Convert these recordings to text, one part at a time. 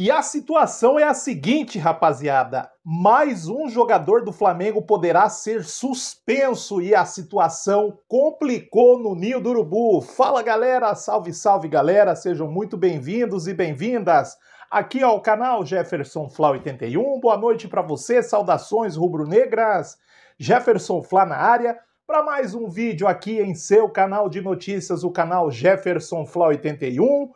E a situação é a seguinte, rapaziada: mais um jogador do Flamengo poderá ser suspenso e a situação complicou no Ninho do Urubu. Fala galera, salve, salve galera, sejam muito bem-vindos e bem-vindas aqui ao canal Jefferson Fla 81. Boa noite para você, saudações rubro-negras. Jefferson Fla na área para mais um vídeo aqui em seu canal de notícias, o canal Jefferson Fla 81.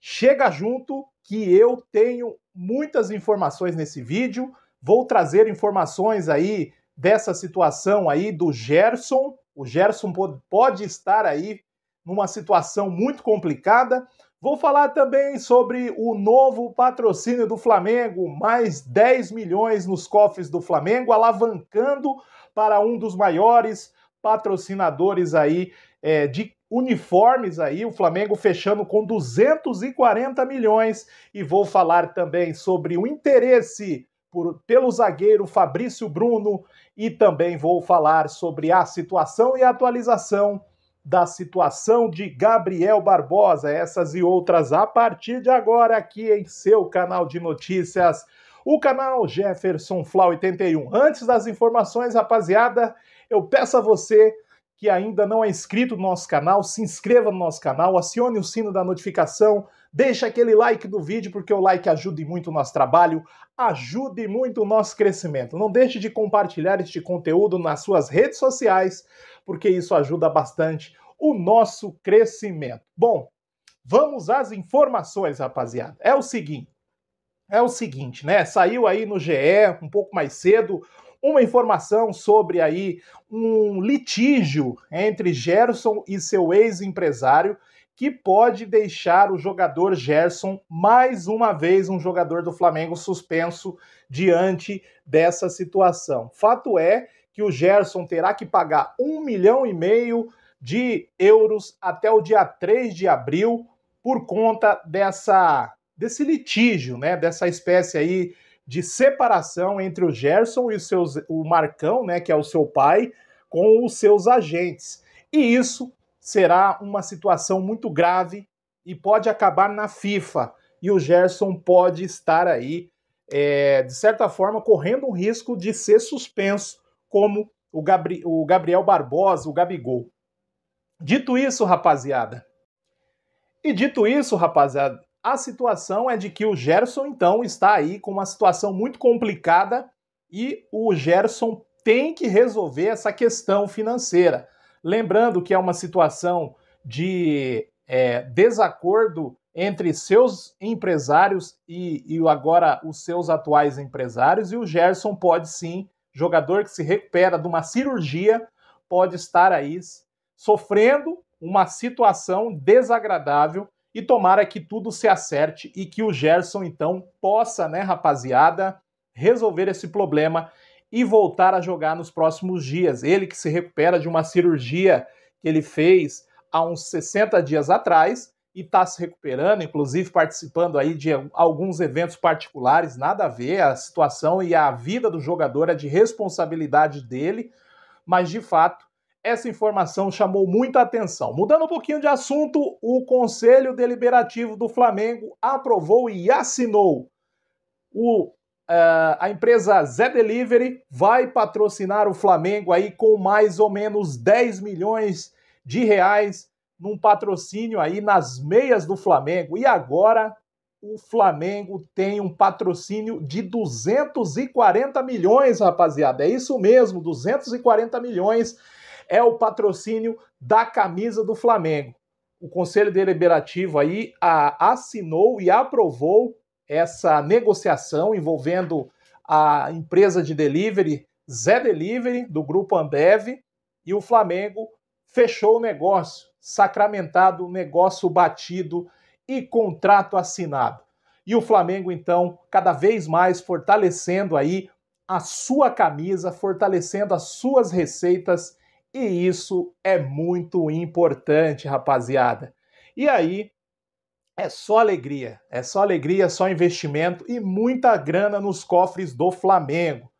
Chega junto que eu tenho muitas informações nesse vídeo. Vou trazer informações aí dessa situação aí do Gerson. O Gerson pode estar aí numa situação muito complicada. Vou falar também sobre o novo patrocínio do Flamengo, mais 10 milhões nos cofres do Flamengo, alavancando para um dos maiores patrocinadores aí é, de uniformes aí, o Flamengo fechando com 240 milhões. E vou falar também sobre o interesse por, pelo zagueiro Fabrício Bruno e também vou falar sobre a situação e a atualização da situação de Gabriel Barbosa. Essas e outras a partir de agora aqui em seu canal de notícias. O canal Jefferson Flau 81. Antes das informações, rapaziada, eu peço a você que ainda não é inscrito no nosso canal, se inscreva no nosso canal, acione o sino da notificação, deixe aquele like do vídeo, porque o like ajude muito o nosso trabalho, ajude muito o nosso crescimento. Não deixe de compartilhar este conteúdo nas suas redes sociais, porque isso ajuda bastante o nosso crescimento. Bom, vamos às informações, rapaziada. É o seguinte, é o seguinte, né? Saiu aí no GE um pouco mais cedo uma informação sobre aí um litígio entre Gerson e seu ex-empresário que pode deixar o jogador Gerson mais uma vez um jogador do Flamengo suspenso diante dessa situação. Fato é que o Gerson terá que pagar um milhão e meio de euros até o dia 3 de abril por conta dessa desse litígio, né, dessa espécie aí de separação entre o Gerson e os seus, o Marcão, né, que é o seu pai, com os seus agentes. E isso será uma situação muito grave e pode acabar na FIFA. E o Gerson pode estar aí, é, de certa forma, correndo o risco de ser suspenso, como o, Gabri o Gabriel Barbosa, o Gabigol. Dito isso, rapaziada. E dito isso, rapaziada, a situação é de que o Gerson, então, está aí com uma situação muito complicada e o Gerson tem que resolver essa questão financeira. Lembrando que é uma situação de é, desacordo entre seus empresários e, e agora os seus atuais empresários, e o Gerson pode sim, jogador que se recupera de uma cirurgia, pode estar aí sofrendo uma situação desagradável e tomara que tudo se acerte e que o Gerson, então, possa, né, rapaziada, resolver esse problema e voltar a jogar nos próximos dias. Ele que se recupera de uma cirurgia que ele fez há uns 60 dias atrás e está se recuperando, inclusive participando aí de alguns eventos particulares, nada a ver, a situação e a vida do jogador é de responsabilidade dele, mas de fato essa informação chamou muita atenção. Mudando um pouquinho de assunto, o Conselho Deliberativo do Flamengo aprovou e assinou o Uh, a empresa Zé Delivery vai patrocinar o Flamengo aí com mais ou menos 10 milhões de reais num patrocínio aí nas meias do Flamengo. E agora o Flamengo tem um patrocínio de 240 milhões, rapaziada. É isso mesmo, 240 milhões é o patrocínio da camisa do Flamengo. O Conselho Deliberativo aí a, assinou e aprovou essa negociação envolvendo a empresa de delivery Zé Delivery, do grupo Ambev, e o Flamengo fechou o negócio, sacramentado o negócio batido e contrato assinado. E o Flamengo, então, cada vez mais fortalecendo aí a sua camisa, fortalecendo as suas receitas e isso é muito importante, rapaziada. E aí é só alegria, é só alegria, só investimento e muita grana nos cofres do Flamengo.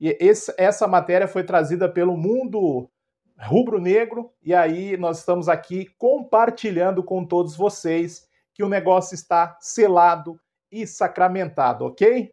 E esse, essa matéria foi trazida pelo Mundo Rubro-Negro e aí nós estamos aqui compartilhando com todos vocês que o negócio está selado e sacramentado, ok?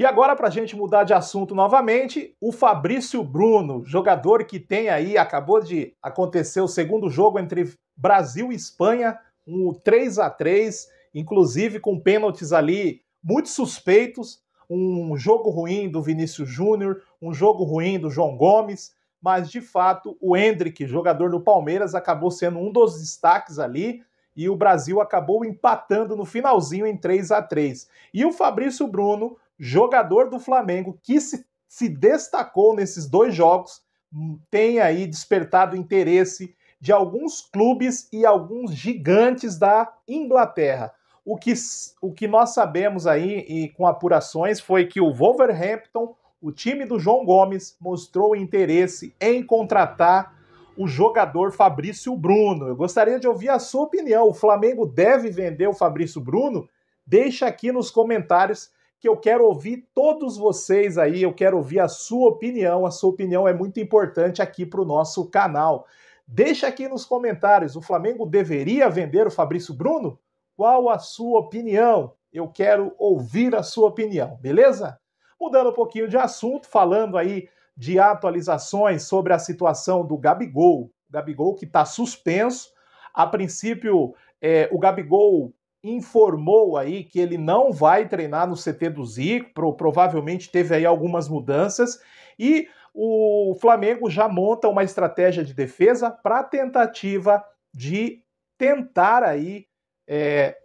E agora, para a gente mudar de assunto novamente, o Fabrício Bruno, jogador que tem aí, acabou de acontecer o segundo jogo entre Brasil e Espanha, um 3 a 3 inclusive com pênaltis ali muito suspeitos, um jogo ruim do Vinícius Júnior, um jogo ruim do João Gomes, mas de fato o Hendrick, jogador do Palmeiras, acabou sendo um dos destaques ali e o Brasil acabou empatando no finalzinho em 3 a 3. E o Fabrício Bruno jogador do Flamengo que se, se destacou nesses dois jogos hum, tem aí despertado interesse de alguns clubes e alguns gigantes da Inglaterra. O que, o que nós sabemos aí e com apurações foi que o Wolverhampton, o time do João Gomes, mostrou interesse em contratar o jogador Fabrício Bruno. Eu gostaria de ouvir a sua opinião. O Flamengo deve vender o Fabrício Bruno? Deixa aqui nos comentários que eu quero ouvir todos vocês aí, eu quero ouvir a sua opinião. A sua opinião é muito importante aqui para o nosso canal. Deixa aqui nos comentários: o Flamengo deveria vender o Fabrício Bruno? Qual a sua opinião? Eu quero ouvir a sua opinião, beleza? Mudando um pouquinho de assunto, falando aí de atualizações sobre a situação do Gabigol. O Gabigol que está suspenso. A princípio, é, o Gabigol informou aí que ele não vai treinar no CT do Zico, provavelmente teve aí algumas mudanças e o Flamengo já monta uma estratégia de defesa para tentativa de tentar aí é,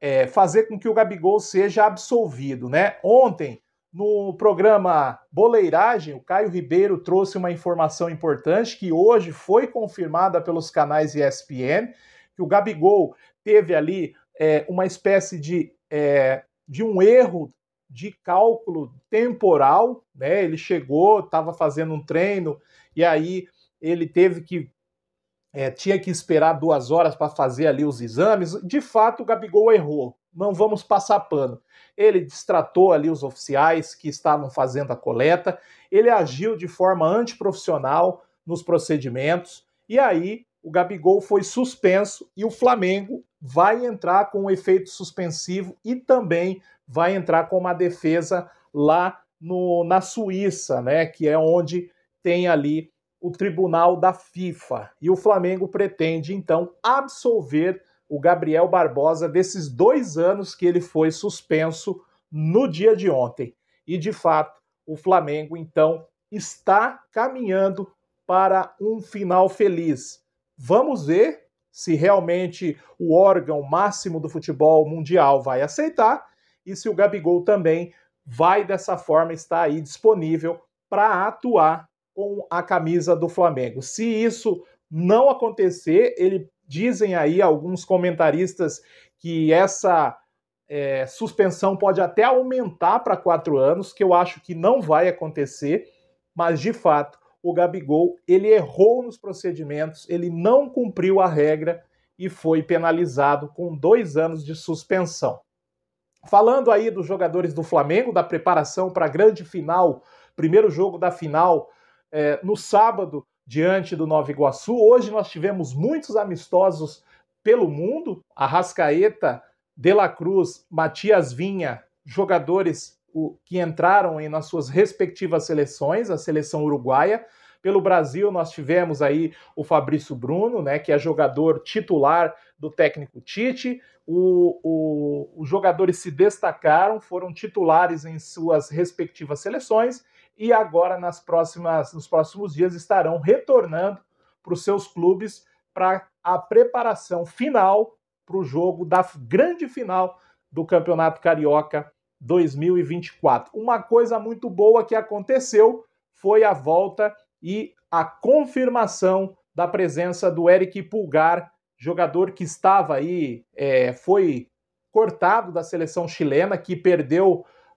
é, fazer com que o Gabigol seja absolvido, né? Ontem no programa Boleiragem, o Caio Ribeiro trouxe uma informação importante que hoje foi confirmada pelos canais ESPN, que o Gabigol teve ali é, uma espécie de, é, de um erro de cálculo temporal, né? Ele chegou, estava fazendo um treino e aí ele teve que é, tinha que esperar duas horas para fazer ali os exames. De fato, o Gabigol errou. Não vamos passar pano. Ele distratou ali os oficiais que estavam fazendo a coleta. Ele agiu de forma antiprofissional nos procedimentos. E aí o Gabigol foi suspenso e o Flamengo vai entrar com um efeito suspensivo e também vai entrar com uma defesa lá no, na Suíça, né, que é onde tem ali o tribunal da FIFA. E o Flamengo pretende, então, absolver o Gabriel Barbosa desses dois anos que ele foi suspenso no dia de ontem. E, de fato, o Flamengo, então, está caminhando para um final feliz. Vamos ver se realmente o órgão máximo do futebol mundial vai aceitar e se o Gabigol também vai dessa forma estar aí disponível para atuar com a camisa do Flamengo. Se isso não acontecer, ele dizem aí alguns comentaristas que essa é, suspensão pode até aumentar para quatro anos, que eu acho que não vai acontecer, mas de fato o Gabigol ele errou nos procedimentos, ele não cumpriu a regra e foi penalizado com dois anos de suspensão. Falando aí dos jogadores do Flamengo, da preparação para a grande final, primeiro jogo da final é, no sábado diante do Nova Iguaçu. Hoje nós tivemos muitos amistosos pelo mundo. Arrascaeta, De La Cruz, Matias Vinha, jogadores o, que entraram em, nas suas respectivas seleções, a seleção uruguaia. Pelo Brasil, nós tivemos aí o Fabrício Bruno, né, que é jogador titular do técnico Tite. O, o, os jogadores se destacaram, foram titulares em suas respectivas seleções e agora, nas próximas, nos próximos dias, estarão retornando para os seus clubes para a preparação final para o jogo da grande final do Campeonato Carioca 2024. Uma coisa muito boa que aconteceu foi a volta e a confirmação da presença do Eric Pulgar, jogador que estava aí, é, foi cortado da seleção chilena, que perdeu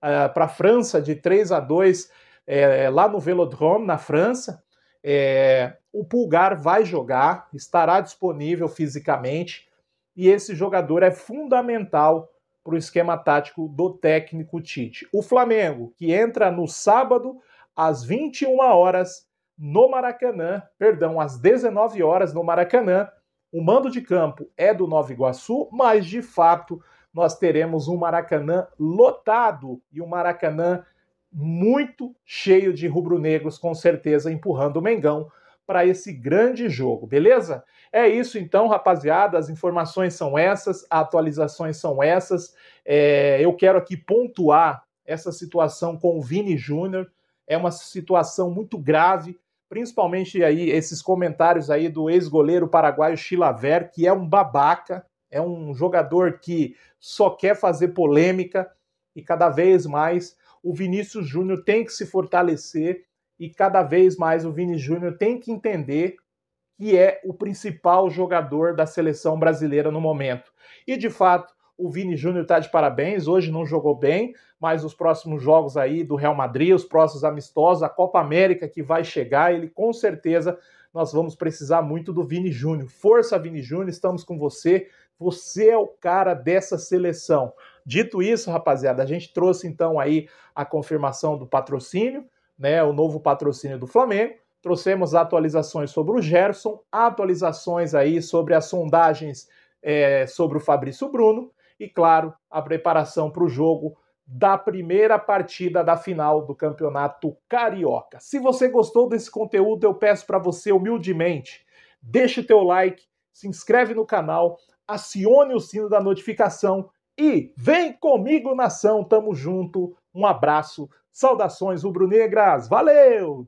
uh, é, para a França de 3 a 2 é, lá no Velodrome, na França. É, o Pulgar vai jogar, estará disponível fisicamente, e esse jogador é fundamental para o esquema tático do técnico Tite. O Flamengo, que entra no sábado às 21 horas no Maracanã, perdão, às 19 horas no Maracanã. O mando de campo é do Nova Iguaçu, mas de fato nós teremos um Maracanã lotado e um Maracanã muito cheio de rubro-negros, com certeza empurrando o Mengão para esse grande jogo, beleza? É isso então, rapaziada. As informações são essas, as atualizações são essas. É, eu quero aqui pontuar essa situação com o Vini Júnior. É uma situação muito grave, principalmente aí esses comentários aí do ex-goleiro paraguaio Chilaver, que é um babaca, é um jogador que só quer fazer polêmica e cada vez mais o Vinícius Júnior tem que se fortalecer e cada vez mais o Vini Júnior tem que entender que é o principal jogador da seleção brasileira no momento. E de fato, o Vini Júnior está de parabéns, hoje não jogou bem, mas os próximos jogos aí do Real Madrid, os próximos amistosos, a Copa América que vai chegar, ele com certeza nós vamos precisar muito do Vini Júnior. Força Vini Júnior, estamos com você. Você é o cara dessa seleção. Dito isso, rapaziada, a gente trouxe então aí a confirmação do patrocínio né, o novo patrocínio do Flamengo. Trouxemos atualizações sobre o Gerson, atualizações aí sobre as sondagens é, sobre o Fabrício Bruno e, claro, a preparação para o jogo da primeira partida da final do Campeonato Carioca. Se você gostou desse conteúdo, eu peço para você humildemente, deixe teu like, se inscreve no canal, acione o sino da notificação e vem comigo nação, tamo junto. Um abraço Saudações rubro-negras, valeu!